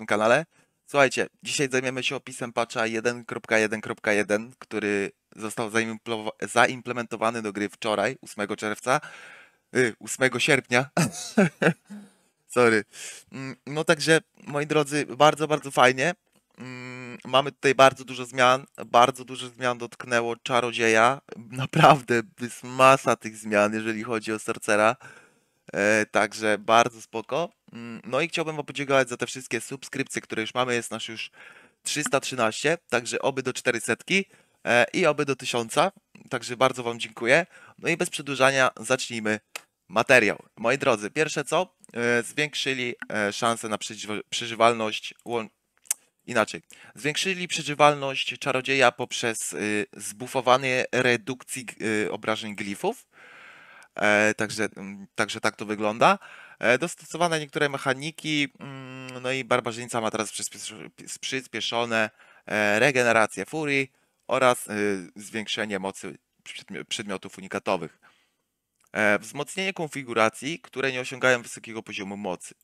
tym kanale. Słuchajcie, dzisiaj zajmiemy się opisem patcha 1.1.1, który został zaimplementowany do gry wczoraj, 8 czerwca, 8 y, sierpnia. Sorry. Mm, no także, moi drodzy, bardzo, bardzo fajnie. Mm, mamy tutaj bardzo dużo zmian. Bardzo dużo zmian dotknęło czarodzieja. Naprawdę jest masa tych zmian, jeżeli chodzi o sorcera. E, także bardzo spoko. Mm, no i chciałbym Wam podziękować za te wszystkie subskrypcje, które już mamy. Jest nas już 313, także oby do 400 e, i oby do 1000. Także bardzo Wam dziękuję. No i bez przedłużania zacznijmy materiał. Moi drodzy, pierwsze co? E, zwiększyli e, szanse na przeżywalność inaczej. Zwiększyli przeżywalność czarodzieja poprzez y, zbufowanie redukcji y, obrażeń glifów. także, mm, także tak to wygląda. E, dostosowane niektóre mechaniki, mm, no i barbarzyńca ma teraz przyspieszone e, regenerację furii oraz e, zwiększenie mocy przedmiotów unikatowych. Wzmocnienie konfiguracji, które nie osiągają wysokiego poziomu mocy.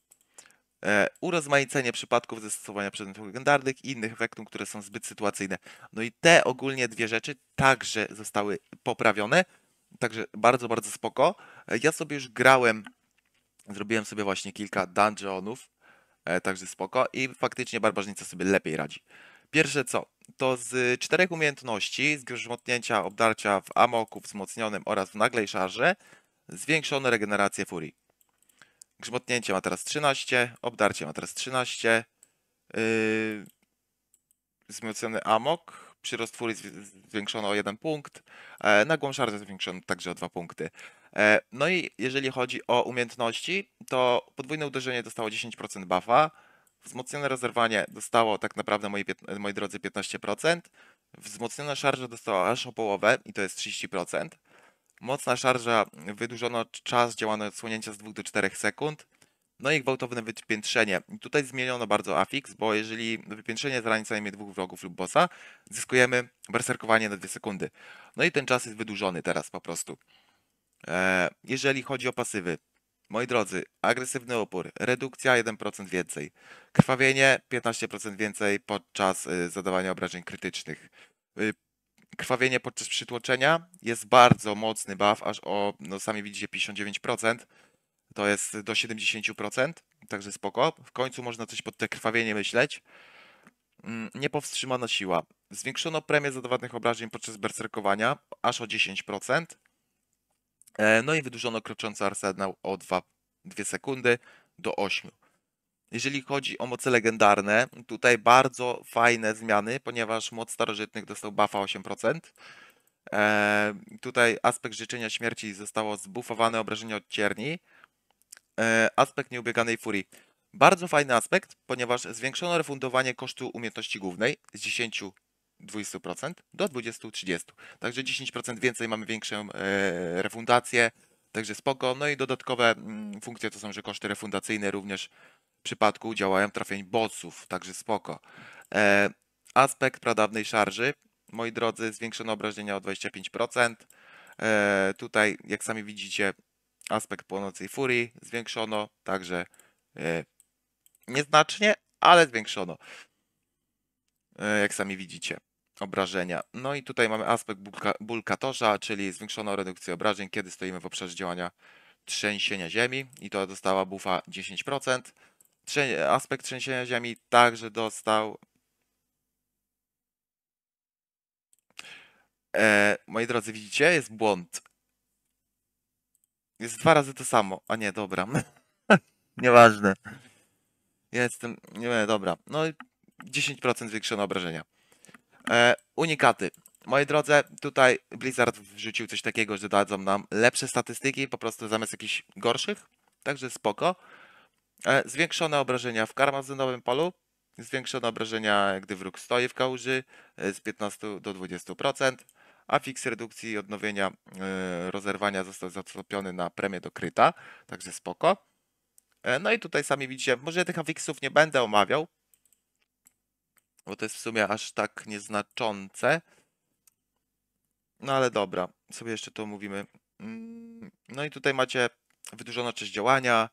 Urozmaicenie przypadków zastosowania przedmiotów legendarnych i innych efektów, które są zbyt sytuacyjne. No i te ogólnie dwie rzeczy także zostały poprawione. Także bardzo, bardzo spoko. Ja sobie już grałem Zrobiłem sobie właśnie kilka dungeonów, e, także spoko i faktycznie barbarzyńca sobie lepiej radzi. Pierwsze co, to z czterech umiejętności, zgrzmotnięcia, obdarcia w amoku wzmocnionym oraz w naglej szarze, zwiększone regenerację furii. Grzmotnięcie ma teraz 13, obdarcie ma teraz 13, yy, wzmocniony amok, przyrost furii zwiększono o jeden punkt, yy, nagłą zwiększono także o dwa punkty. E, no i jeżeli chodzi o umiejętności, to podwójne uderzenie dostało 10% buffa, wzmocnione rozerwanie dostało tak naprawdę, moi, moi drodzy, 15%, wzmocniona szarża dostała aż o połowę i to jest 30%, mocna szarża wydłużono czas działania odsłonięcia z 2 do 4 sekund, no i gwałtowne wypiętrzenie. Tutaj zmieniono bardzo afiks, bo jeżeli wypiętrzenie zrani co najmniej dwóch wrogów lub bossa, zyskujemy berserkowanie na 2 sekundy. No i ten czas jest wydłużony teraz po prostu. E, jeżeli chodzi o pasywy, moi drodzy, agresywny opór, redukcja 1% więcej, krwawienie 15% więcej podczas y, zadawania obrażeń krytycznych. Y, krwawienie podczas przytłoczenia jest bardzo mocny buff, aż o, no sami widzicie, 59%. To jest do 70%, także spoko. W końcu można coś pod te krwawienie myśleć. Mm, niepowstrzymana siła. Zwiększono premię zadawanych obrażeń podczas berserkowania aż o 10%. E, no i wydłużono kroczący Arsenał o 2, sekundy do 8. Jeżeli chodzi o moce legendarne, tutaj bardzo fajne zmiany, ponieważ moc starożytnych dostał buffa 8%. E, tutaj aspekt życzenia śmierci zostało zbufowane obrażenie odcierni. E, aspekt nieubieganej furii. Bardzo fajny aspekt, ponieważ zwiększono refundowanie kosztu umiejętności głównej z 10 20% do 20-30%. Także 10% więcej mamy większą e, refundację, także spoko. No i dodatkowe mm, funkcje to są, że koszty refundacyjne również w przypadku działają trafień bossów, także spoko. E, aspekt pradawnej szarży, moi drodzy, zwiększono obrażenia o 25%. E, tutaj, jak sami widzicie, aspekt płonącej furii zwiększono, także nieznacznie, ale zwiększono. Jak sami widzicie obrażenia. No i tutaj mamy aspekt bulkatorza, czyli zwiększoną redukcję obrażeń, kiedy stoimy w obszarze działania trzęsienia ziemi i to dostała bufa 10%. Trzę, aspekt trzęsienia ziemi także dostał E, moi drodzy, widzicie? Jest błąd. Jest dwa razy to samo. A nie, dobra. Nieważne. Ja jestem... Nie, dobra. No 10% zwiększone obrażenia. E, unikaty. Moi drodzy, tutaj Blizzard wrzucił coś takiego, że dadzą nam lepsze statystyki, po prostu zamiast jakichś gorszych, także spoko. E, zwiększone obrażenia w karmazynowym polu, zwiększone obrażenia, gdy wróg stoi w kałuży e, z 15 do 20%, a fiks redukcji i odnowienia e, rozerwania został zatopiony na premię do kryta, także spoko. E, no i tutaj sami widzicie, może tych afiksów nie będę omawiał, bo to jest w sumie aż tak nieznaczące. No ale dobra, sobie jeszcze to mówimy. Mm, no i tutaj macie wydłużoną część działania,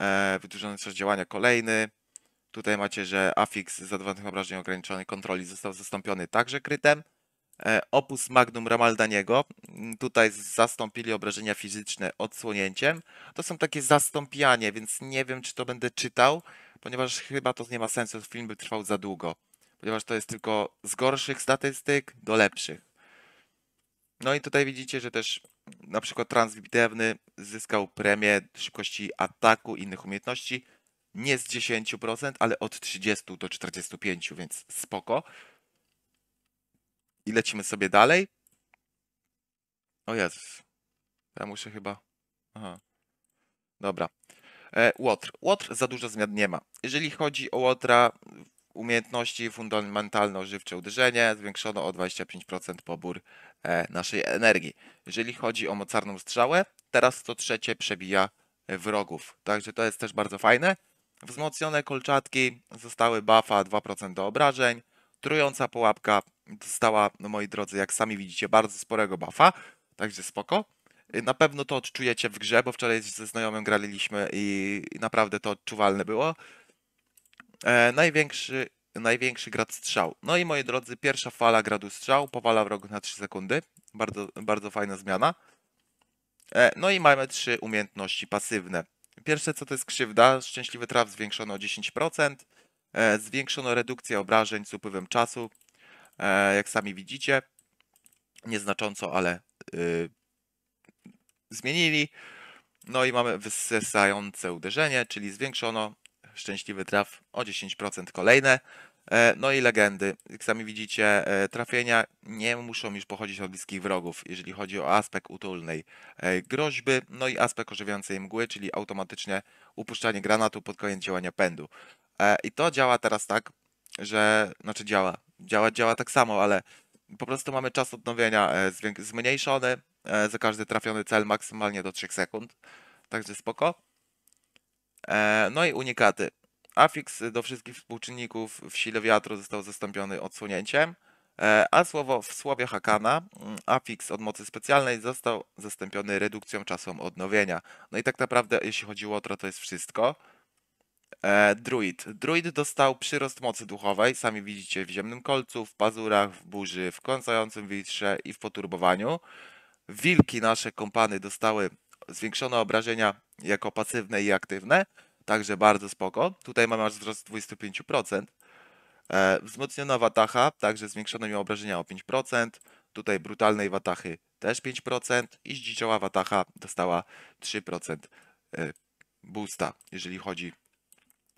e, wydłużony czas działania kolejny. Tutaj macie, że afix zadawanych obrażeń ograniczonej kontroli został zastąpiony także krytem. E, opus magnum Ramaldaniego, mm, tutaj zastąpili obrażenia fizyczne odsłonięciem. To są takie zastąpianie, więc nie wiem, czy to będę czytał, ponieważ chyba to nie ma sensu, film by trwał za długo ponieważ to jest tylko z gorszych statystyk do lepszych. No i tutaj widzicie, że też na przykład transbitewny zyskał premię szybkości ataku i innych umiejętności nie z 10%, ale od 30 do 45%, więc spoko. I lecimy sobie dalej. O Jezus. Ja muszę chyba... Aha. Dobra. E, Łotr. Łotr za dużo zmian nie ma. Jeżeli chodzi o Łotra, umiejętności fundamentalno-żywcze uderzenie, zwiększono o 25% pobór e, naszej energii. Jeżeli chodzi o mocarną strzałę, teraz to trzecie przebija wrogów, także to jest też bardzo fajne. Wzmocnione kolczatki zostały buffa 2% do obrażeń, trująca pułapka dostała, no moi drodzy, jak sami widzicie, bardzo sporego buffa, także spoko. E, na pewno to odczujecie w grze, bo wczoraj ze znajomym graliśmy i naprawdę to odczuwalne było. E, największy, największy grad strzał. No i moi drodzy, pierwsza fala gradu strzał, powala wrogów na 3 sekundy. Bardzo, bardzo fajna zmiana. E, no i mamy trzy umiejętności pasywne. Pierwsze co to jest krzywda, szczęśliwy traf zwiększono o 10%, e, zwiększono redukcję obrażeń z upływem czasu, e, jak sami widzicie, nieznacząco, ale y, zmienili. No i mamy wysysające uderzenie, czyli zwiększono szczęśliwy traf o 10% kolejne. E, no i legendy. Jak sami widzicie, e, trafienia nie muszą już pochodzić od bliskich wrogów, jeżeli chodzi o aspekt utulnej e, groźby, no i aspekt ożywiającej mgły, czyli automatycznie upuszczanie granatu pod koniec działania pędu. I to działa teraz tak, że, znaczy działa, działa, działa tak samo, ale po prostu mamy czas odnowienia zmniejszony, za każdy trafiony cel maksymalnie do 3 sekund, także spoko. E, no i unikaty. Afiks do wszystkich współczynników w sile wiatru został zastąpiony odsunięciem, e, a słowo w słowie Hakana, mm, afiks od mocy specjalnej został zastąpiony redukcją czasu odnowienia. No i tak naprawdę jeśli chodziło o to, to jest wszystko. E, druid. Druid dostał przyrost mocy duchowej, sami widzicie w ziemnym kolcu, w pazurach, w burzy, w kąsającym witrze i w poturbowaniu. Wilki nasze kompany dostały zwiększone obrażenia jako pasywne i aktywne, także bardzo spoko. Tutaj mamy aż wzrost 25%. E, wzmocniona watacha, także zwiększone mi obrażenia o 5%. Tutaj brutalnej watachy też 5% i zdziczała watacha dostała 3% e, boosta, jeżeli chodzi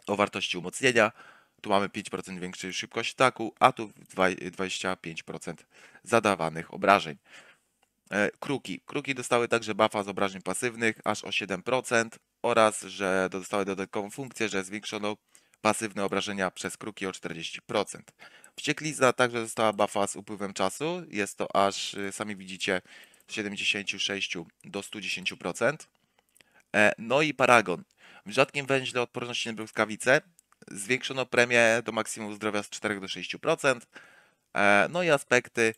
o wartości umocnienia. Tu mamy 5% większej szybkość ataku, a tu 25% zadawanych obrażeń. E, kruki. Kruki dostały także buffa z obrażeń pasywnych aż o 7% oraz, że dostały dodatkową funkcję, że zwiększono pasywne obrażenia przez kruki o 40%. Wścieklizna także została buffa z upływem czasu. Jest to aż, y, sami widzicie, 76 do 110%. E, no i Paragon. W rzadkim węźle odporności na błyskawice zwiększono premię do maksimum zdrowia z 4 do 6%. E, no i aspekty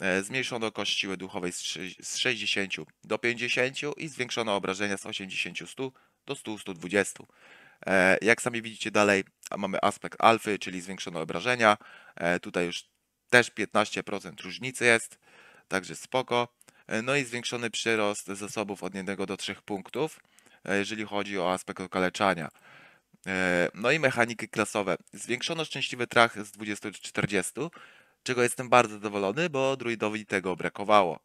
E, zmniejszono kość duchowej z 60 do 50 i zwiększono obrażenia z 80-100 do 100-120. E, jak sami widzicie dalej mamy aspekt alfy, czyli zwiększono obrażenia. E, tutaj już też 15% różnicy jest, także spoko. No i zwiększony przyrost zasobów od 1 do 3 punktów, jeżeli chodzi o aspekt okaleczania. No i mechaniki klasowe. Zwiększono szczęśliwy trach z 20 do 40, czego jestem bardzo zadowolony, bo druidowi tego brakowało.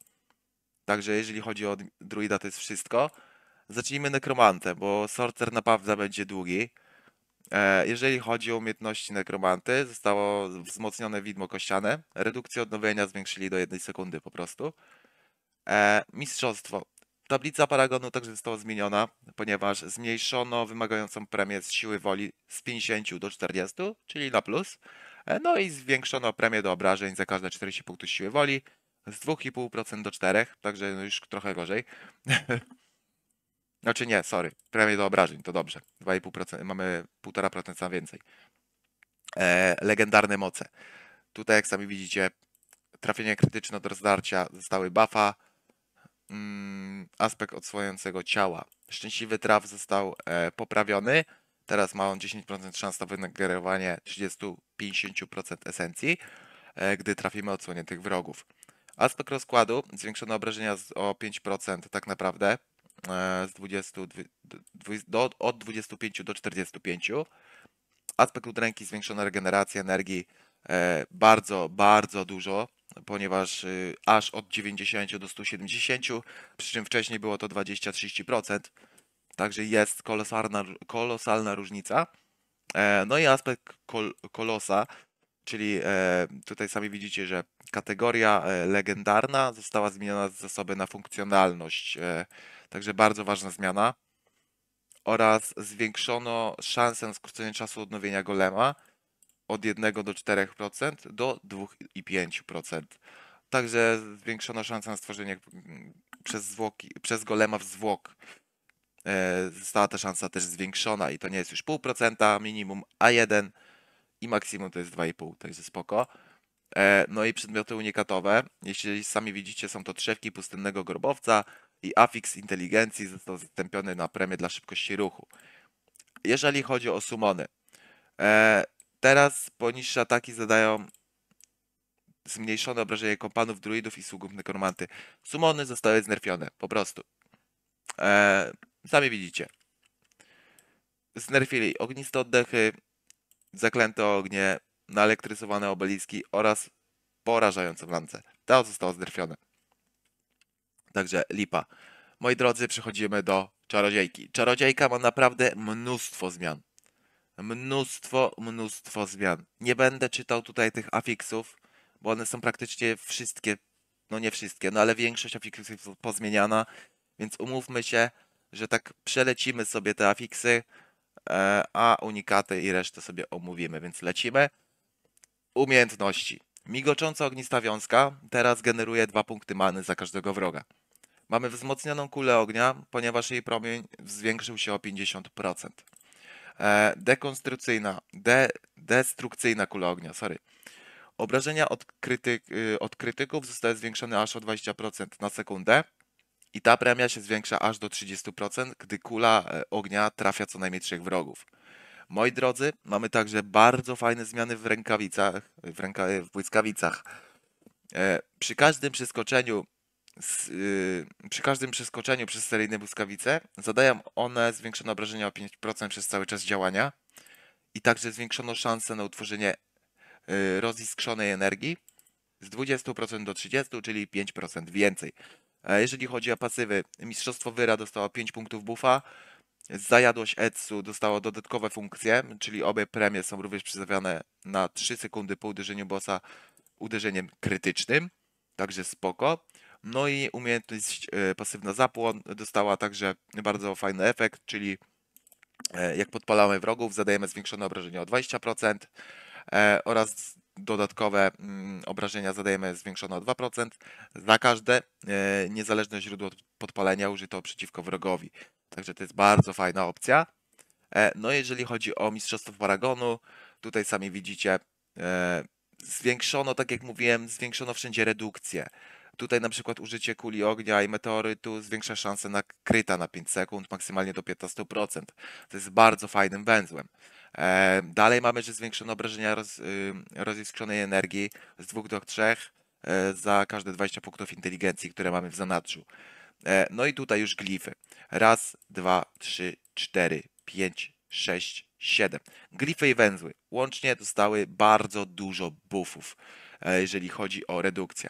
Także jeżeli chodzi o druida, to jest wszystko. Zacznijmy nekromantę, bo sorcer naprawdę będzie długi. E, jeżeli chodzi o umiejętności nekromanty, zostało wzmocnione widmo kościane. Redukcję odnowienia zwiększyli do jednej sekundy po prostu. E, mistrzostwo. Tablica paragonu także została zmieniona, ponieważ zmniejszono wymagającą premię z siły woli z 50 do 40, czyli na plus. E, no i zwiększono premię do obrażeń za każde 40 punktów siły woli z 2,5% do 4, także no już trochę gorzej. znaczy nie, sorry, premię do obrażeń, to dobrze. 2,5%, mamy 1,5% więcej. E, legendarne moce. Tutaj jak sami widzicie, trafienie krytyczne do rozdarcia zostały buffa. Mm, aspekt odsłaniającego ciała. Szczęśliwy traf został e, poprawiony. Teraz ma on 10% szans na wygenerowanie 30-50% esencji, e, gdy trafimy odsłoniętych wrogów. Aspekt rozkładu, zwiększone obrażenia o 5% tak naprawdę e, z 20, do, od 25 do 45. Aspekt udręki, zwiększona regeneracja energii e, bardzo, bardzo dużo, ponieważ y, aż od 90 do 170, przy czym wcześniej było to 20-30%. Także jest kolosalna, kolosalna różnica. E, no i aspekt kol kolosa, czyli e, tutaj sami widzicie, że kategoria e, legendarna została zmieniona z zasoby na funkcjonalność. Także bardzo ważna zmiana. Oraz zwiększono szansę skrócenia czasu odnowienia golema od 1 do 4% do 2,5%. Także zwiększono szansę na stworzenie mm, przez, zwłoki, przez golema w zwłok. E, została ta szansa też zwiększona i to nie jest już 0,5% minimum, a 1 i maksimum to jest 2,5, to jest spoko. E, no i przedmioty unikatowe, jeśli sami widzicie, są to trzewki pustynnego grobowca i afiks inteligencji został zastąpiony na premię dla szybkości ruchu. Jeżeli chodzi o sumony, e, teraz poniższe ataki zadają zmniejszone obrażenie kompanów, druidów i sługów nekromanty. Sumony zostały znerfione, po prostu. Sami widzicie. Znerfili ogniste oddechy, zaklęte ognie, naelektryzowane obeliski oraz w lance. To zostało znerfiona. Także lipa. Moi drodzy, przechodzimy do czarodziejki. Czarodziejka ma naprawdę mnóstwo zmian. Mnóstwo, mnóstwo zmian. Nie będę czytał tutaj tych afiksów, bo one są praktycznie wszystkie, no nie wszystkie, no ale większość afiksów jest pozmieniana, więc umówmy się, że tak przelecimy sobie te afiksy, e, a unikaty i resztę sobie omówimy, więc lecimy. Umiejętności. Migocząca ognista wiązka teraz generuje dwa punkty many za każdego wroga. Mamy wzmocnioną kulę ognia, ponieważ jej promień zwiększył się o 50%. E, dekonstrukcyjna, de, destrukcyjna kula ognia, sorry. Obrażenia od, krytyk, y, od krytyków zostały zwiększone aż o 20% na sekundę. I ta premia się zwiększa aż do 30%, gdy kula e, ognia trafia co najmniej trzech wrogów. Moi drodzy, mamy także bardzo fajne zmiany w rękawicach, w, ręka, e, w błyskawicach. E, przy każdym przeskoczeniu z, y, przy każdym przeskoczeniu przez seryjne błyskawice zadają one zwiększone obrażenia o 5% przez cały czas działania i także zwiększono szansę na utworzenie e, roziskrzonej energii z 20% do 30%, czyli 5% więcej. E, jeżeli chodzi o pasywy, Mistrzostwo Wyra dostało 5 punktów buffa. Zajadłość Etsu dostała dodatkowe funkcje, czyli obie premie są również przystawiane na 3 sekundy po uderzeniu bossa uderzeniem krytycznym, także spoko. No i umiejętność e, pasywna zapłon dostała także bardzo fajny efekt, czyli e, jak podpalamy wrogów, zadajemy zwiększone obrażenie o 20% oraz dodatkowe mm, obrażenia zadajemy zwiększone o 2% za każde e, niezależne źródło podpalenia użyto przeciwko wrogowi. Także to jest bardzo fajna opcja. E, no jeżeli chodzi o Mistrzostwo Paragonu, tutaj sami widzicie, e, zwiększono, tak jak mówiłem, zwiększono wszędzie redukcję. Tutaj na przykład użycie kuli ognia i meteorytu zwiększa szanse na kryta na 5 sekund, maksymalnie do 15%. To jest bardzo fajnym węzłem. E, dalej mamy, że zwiększono obrażenia roz, y, roziskrzonej energii z 2 do 3 e, za każde 20 punktów inteligencji, które mamy w zanadrzu. E, no i tutaj już glify. Raz, dwa, trzy, cztery, pięć, sześć, siedem. Glify i węzły łącznie dostały bardzo dużo buffów, jeżeli chodzi o redukcję.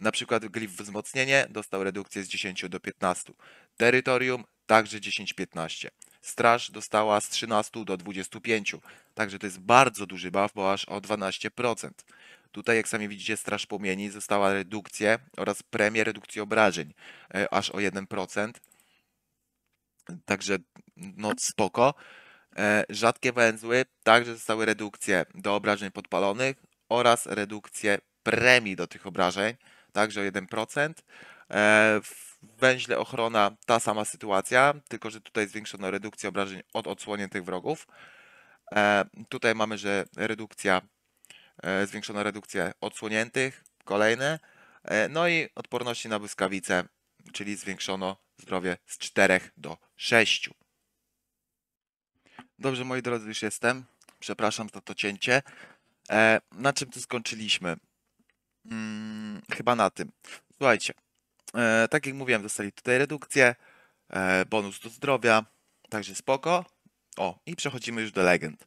Na przykład glif wzmocnienie dostał redukcję z 10 do 15. Terytorium także 10-15. Straż dostała z 13 do 25, także to jest bardzo duży buff, bo aż o 12%. Tutaj, jak sami widzicie, Straż Płomieni została redukcję oraz premię redukcji obrażeń e, aż o 1%. Także no spoko. E, rzadkie węzły także zostały redukcje do obrażeń podpalonych oraz redukcję premii do tych obrażeń, także o 1%. E, w węźle ochrona ta sama sytuacja, tylko że tutaj zwiększono redukcję obrażeń od odsłoniętych wrogów. E, tutaj mamy, że redukcja, e, zwiększono redukcję odsłoniętych, kolejne. E, no i odporności na błyskawice, czyli zwiększono zdrowie z 4 do 6. Dobrze, moi drodzy, już jestem. Przepraszam za to cięcie. E, na czym tu skończyliśmy? Hmm, chyba na tym. Słuchajcie, E, tak jak mówiłem, dostali tutaj redukcję, e, bonus do zdrowia, także spoko. O, i przechodzimy już do legend.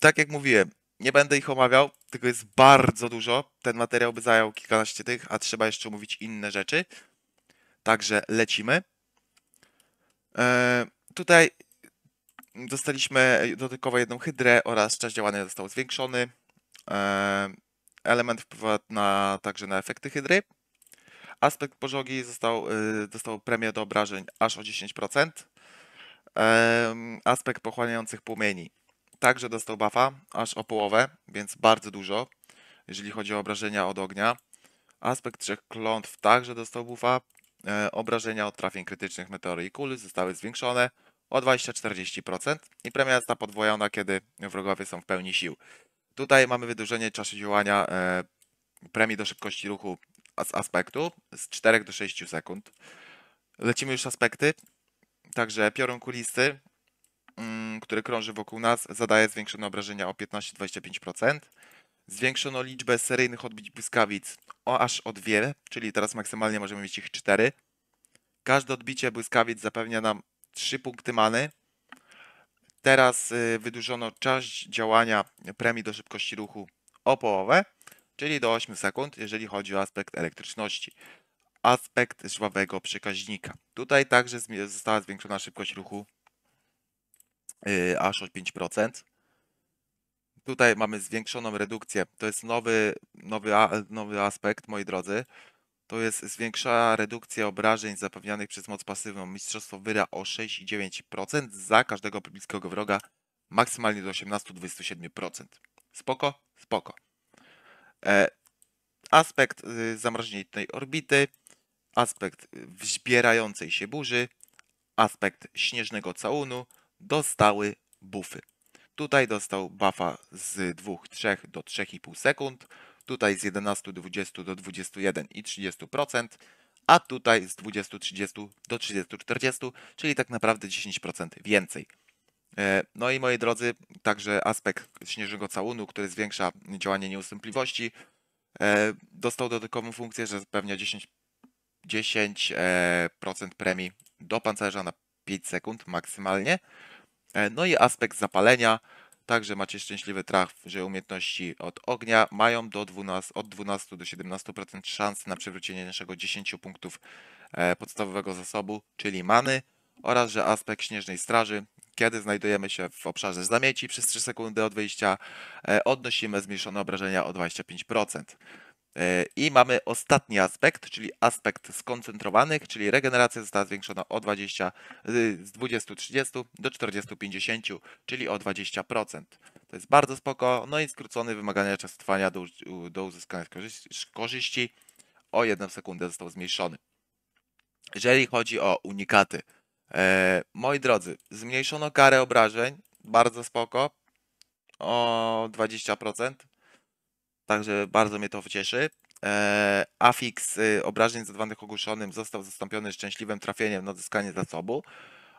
Tak jak mówiłem, nie będę ich omawiał, tego jest bardzo dużo. Ten materiał by zajął kilkanaście tych, a trzeba jeszcze omówić inne rzeczy. Także lecimy. E, tutaj dostaliśmy dodatkowo jedną hydrę oraz czas działania został zwiększony. E, element wpływa na, także na efekty hydry. Aspekt pożogi został, y, dostał premię do obrażeń aż o 10%. Aspekt pochłaniających płomieni także dostał buffa aż o połowę, więc bardzo dużo, jeżeli chodzi o obrażenia od ognia. Aspekt trzech klątw także dostał buffa. E, obrażenia od trafień krytycznych meteory i kuli zostały zwiększone o 20-40% i premia jest ta podwojona, kiedy wrogowie są w pełni sił. Tutaj mamy wydłużenie czasu działania e, premii do szybkości ruchu z aspektu z 4 do 6 sekund. Lecimy już aspekty. Także piorun kulisty, mm, który krąży wokół nas, zadaje zwiększone obrażenia o 15-25%. Zwiększono liczbę seryjnych odbić błyskawic o aż o dwie, czyli teraz maksymalnie możemy mieć ich 4. Każde odbicie błyskawic zapewnia nam 3 punkty many. Teraz y, wydłużono czas działania premii do szybkości ruchu o połowę czyli do 8 sekund, jeżeli chodzi o aspekt elektryczności. Aspekt żwawego przekaźnika. Tutaj także została zwiększona szybkość ruchu y, aż o 5%. Tutaj mamy zwiększoną redukcję. To jest nowy, nowy, nowy aspekt, moi drodzy. To jest zwiększa redukcja obrażeń zapewnianych przez moc pasywną. Mistrzostwo wyra o 6,9% za każdego bliskiego wroga, maksymalnie do 18-27%. Spoko, spoko. E, aspekt y, zamrożenia tej orbity, aspekt y, wzbierającej się burzy, aspekt śnieżnego całunu dostały buffy. Tutaj dostał buffa z 2,3 do 3,5 sekund, tutaj z 11, 20 do 21 i 30%, a tutaj z 20, 30 do 30, 40, czyli tak naprawdę 10% więcej. E, no i moi drodzy, także aspekt śnieżnego całunu, który zwiększa działanie nieustępliwości, e, dostał dodatkową funkcję, że zapewnia 10%, 10 e, premii do pancerza na 5 sekund maksymalnie. No i aspekt zapalenia, także macie szczęśliwy traf, że umiejętności od ognia mają do 12, od 12 do 17% szans na przywrócenie naszego 10 punktów podstawowego zasobu, czyli many oraz że aspekt Śnieżnej Straży kiedy znajdujemy się w obszarze zamieci przez 3 sekundy od wyjścia, e, odnosimy zmniejszone obrażenia o 25%. E, I mamy ostatni aspekt, czyli aspekt skoncentrowanych, czyli regeneracja została zwiększona o 20, z 20-30 do 40-50, czyli o 20%. To jest bardzo spoko, no i skrócony wymagania czasu trwania do, do uzyskania korzyści o 1 sekundę został zmniejszony. Jeżeli chodzi o unikaty, E, moi drodzy, zmniejszono karę obrażeń, bardzo spoko, o 20%, także bardzo mnie to cieszy. E, Afiks y, obrażeń zadawanych ogłuszonym został zastąpiony szczęśliwym trafieniem na odzyskanie zasobu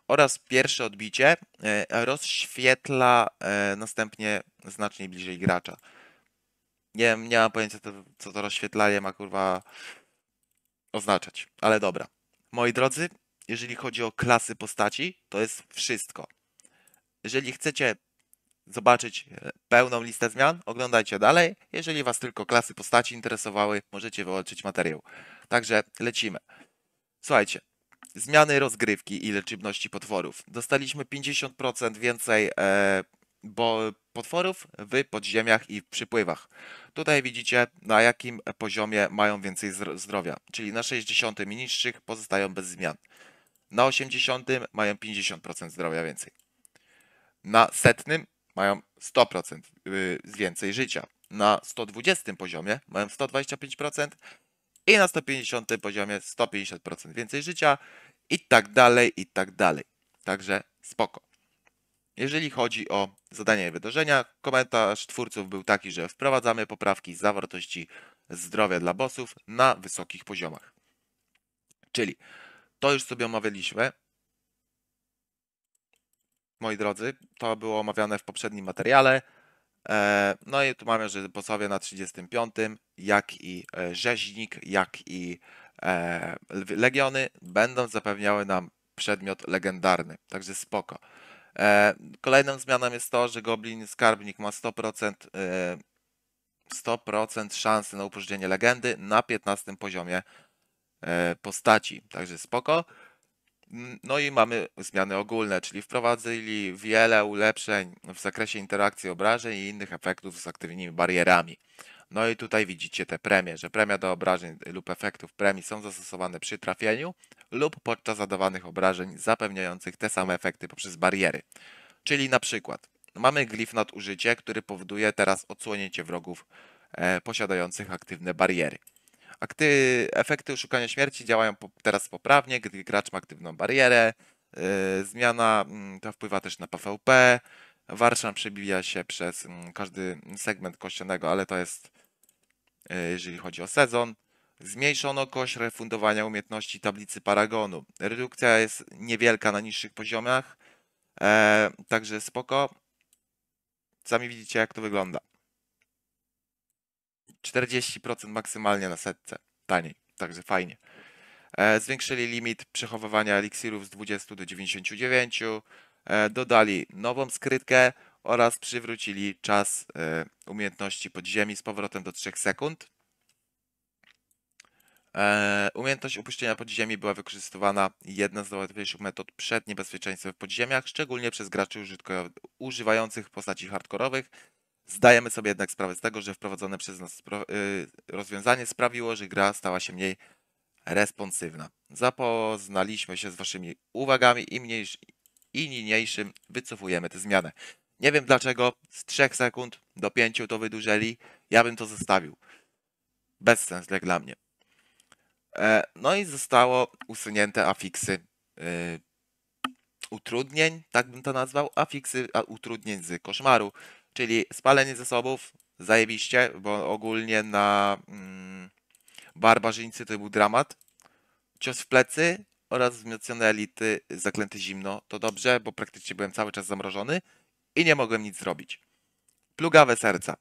oraz pierwsze odbicie e, rozświetla następnie znacznie bliżej gracza. Nie, nie mam pojęcia, co to rozświetlanie ma kurwa oznaczać, ale dobra. Moi drodzy, jeżeli chodzi o klasy postaci, to jest wszystko. Jeżeli chcecie zobaczyć e, pełną listę zmian, oglądajcie dalej. Jeżeli Was tylko klasy postaci interesowały, możecie wyłączyć materiał. Także lecimy. Słuchajcie, zmiany rozgrywki i liczebności potworów. Dostaliśmy 50% więcej e, bo potworów w podziemiach i przypływach. Tutaj widzicie na jakim poziomie mają więcej zdrowia, czyli na 60 i niższych pozostają bez zmian. Na 80 mają 50% zdrowia więcej. Na setnym mają 100% y, więcej życia. Na 120 poziomie mają 125% i na 150 poziomie 150% więcej życia i tak dalej, i tak dalej. Także spoko. Jeżeli chodzi o zadania i wydarzenia, komentarz twórców był taki, że wprowadzamy poprawki zawartości zdrowia dla bossów na wysokich poziomach. Czyli to już sobie omawialiśmy. Moi drodzy, to było omawiane w poprzednim materiale. E, no i tu mamy, że posłowie na 35, jak i e, Rzeźnik, jak i e, Legiony będą zapewniały nam przedmiot legendarny, także spoko. Kolejną zmianą jest to, że Goblin Skarbnik ma 100%, 100% szansy na uproszczenie legendy na 15 poziomie E, postaci. Także spoko. Mm, no i mamy zmiany ogólne, czyli wprowadzili wiele ulepszeń w zakresie interakcji obrażeń i innych efektów z aktywnymi barierami. No i tutaj widzicie te premie, że premia do obrażeń lub efektów premii są zastosowane przy trafieniu lub podczas zadawanych obrażeń zapewniających te same efekty poprzez bariery. Czyli na przykład mamy glif nadużycie, który powoduje teraz odsłonięcie wrogów e, posiadających aktywne bariery. Akty, efekty oszukania śmierci działają po, teraz poprawnie, gdy gracz ma aktywną barierę. Yy, zmiana yy, wpływa też na PvP. Warszam przebija się przez yy, każdy segment kościanego, ale to jest yy, jeżeli chodzi o sezon. Zmniejszono kość refundowania umiejętności tablicy paragonu. Redukcja jest niewielka na niższych poziomach, e, także spoko. Sami widzicie, jak to wygląda. 40% maksymalnie na setce taniej, także fajnie. E, zwiększyli limit przechowywania eliksirów z 20 do 99, e, dodali nową skrytkę oraz przywrócili czas e, umiejętności podziemi z powrotem do 3 sekund. Umiejętność opuszczenia podziemi była wykorzystywana jedna z łatwiejszych metod przed niebezpieczeństwem w podziemiach, szczególnie przez graczy używających postaci hardkorowych Zdajemy sobie jednak sprawę z tego, że wprowadzone przez nas y, rozwiązanie sprawiło, że gra stała się mniej responsywna. Zapoznaliśmy się z Waszymi uwagami i, mniej i niniejszym wycofujemy tę zmianę. Nie wiem dlaczego z 3 sekund do 5 to wydłużyli. Ja bym to zostawił. Bez sensu dla mnie. E, no i zostało usunięte afiksy y, utrudnień, tak bym to nazwał, afiksy utrudnień z koszmaru czyli spalenie zasobów, zajebiście, bo ogólnie na mm, barbarzyńcy to był dramat. Cios w plecy oraz wzmocnione elity zaklęty zimno to dobrze, bo praktycznie byłem cały czas zamrożony i nie mogłem nic zrobić. Plugawe serca.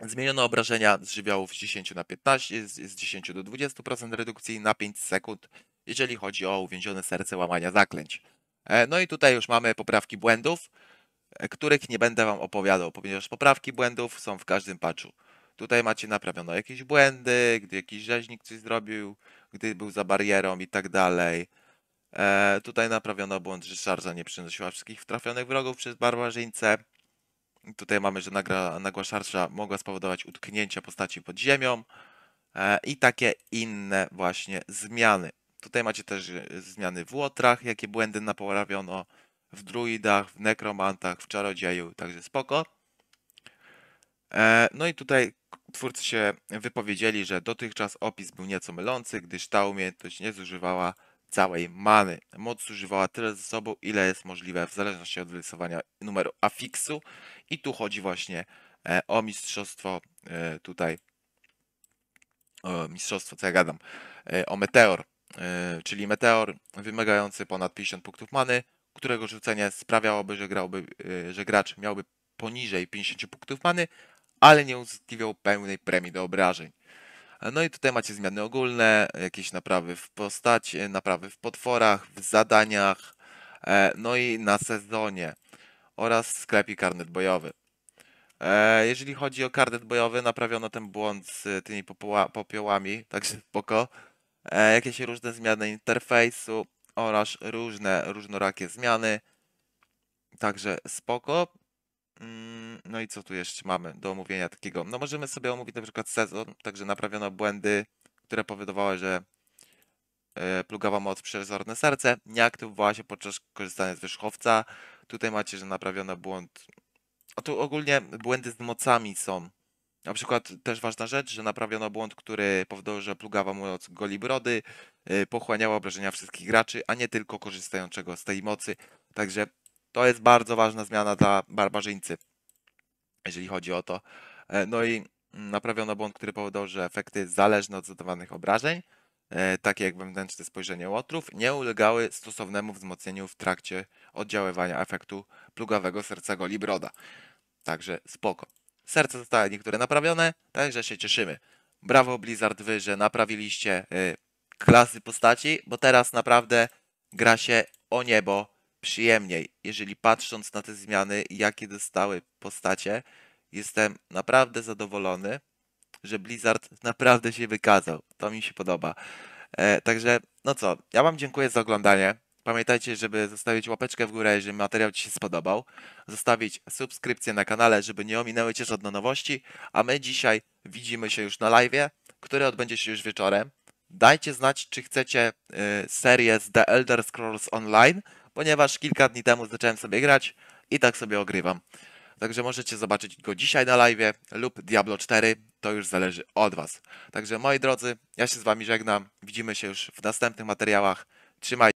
Zmieniono obrażenia z żywiołów z 10 na 15, z 10 do 20% redukcji na 5 sekund, jeżeli chodzi o uwięzione serce łamania zaklęć. E, no i tutaj już mamy poprawki błędów. E, których nie będę Wam opowiadał, ponieważ poprawki błędów są w każdym patchu. Tutaj macie naprawiono jakieś błędy, gdy jakiś rzeźnik coś zrobił, gdy był za barierą i tak dalej. E, tutaj naprawiono błąd, że szarża nie przynosiła wszystkich trafionych wrogów przez barbarzyńcę. Tutaj mamy, że nagra, nagła szarża mogła spowodować utknięcie postaci pod ziemią e, i takie inne właśnie zmiany. Tutaj macie też e, zmiany w łotrach, jakie błędy naprawiono w druidach, w nekromantach, w czarodzieju, także spoko. E, no i tutaj twórcy się wypowiedzieli, że dotychczas opis był nieco mylący, gdyż ta umiejętność nie zużywała całej many. Moc zużywała tyle ze sobą, ile jest możliwe, w zależności od wyrysowania numeru afiksu. I tu chodzi właśnie e, o mistrzostwo e, tutaj, o mistrzostwo, co ja gadam, o meteor, czyli meteor wymagający ponad 50 punktów many, którego rzucenie sprawiałoby, że, grałby, y, że gracz miałby poniżej 50 punktów many, ale nie uzyskiwał pełnej premii do obrażeń. No i tutaj macie zmiany ogólne, jakieś naprawy w postaci, naprawy w potworach, w zadaniach, e, no i na sezonie oraz w sklepie karnet bojowy. E, jeżeli chodzi o karnet bojowy, naprawiono ten błąd z tymi popiołami, także spoko. E, jakieś różne zmiany interfejsu, oraz różne różnorakie zmiany. Także spoko. Mm, no i co tu jeszcze mamy do omówienia takiego? No możemy sobie omówić na przykład sezon, także naprawiono błędy, które powodowały, że e, plugawa moc przezorne serce nie aktywowała się podczas korzystania z wierzchowca. Tutaj macie, że naprawiono błąd. A tu ogólnie błędy z mocami są na przykład też ważna rzecz, że naprawiono błąd, który powodował, że plugawa moc goli brody y, pochłaniała obrażenia wszystkich graczy, a nie tylko korzystającego z tej mocy. Także to jest bardzo ważna zmiana dla barbarzyńcy, jeżeli chodzi o to. E, no i naprawiono błąd, który powodował, że efekty zależne od zadawanych obrażeń, e, takie jak wewnętrzne spojrzenie łotrów, nie ulegały stosownemu wzmocnieniu w trakcie oddziaływania efektu plugawego serca goli broda. Także spoko. Serce zostały niektóre naprawione, także się cieszymy. Brawo Blizzard Wy, że naprawiliście y, klasy postaci, bo teraz naprawdę gra się o niebo przyjemniej. Jeżeli patrząc na te zmiany, jakie dostały postacie, jestem naprawdę zadowolony, że Blizzard naprawdę się wykazał. To mi się podoba. E, także, no co, ja Wam dziękuję za oglądanie. Pamiętajcie, żeby zostawić łapeczkę w górę, jeżeli materiał Ci się spodobał, zostawić subskrypcję na kanale, żeby nie ominęły Cię żadne nowości, a my dzisiaj widzimy się już na live, który odbędzie się już wieczorem. Dajcie znać, czy chcecie y, serię z The Elder Scrolls Online, ponieważ kilka dni temu zacząłem sobie grać i tak sobie ogrywam. Także możecie zobaczyć go dzisiaj na live lub Diablo 4, to już zależy od Was. Także moi drodzy, ja się z Wami żegnam, widzimy się już w następnych materiałach. Trzymajcie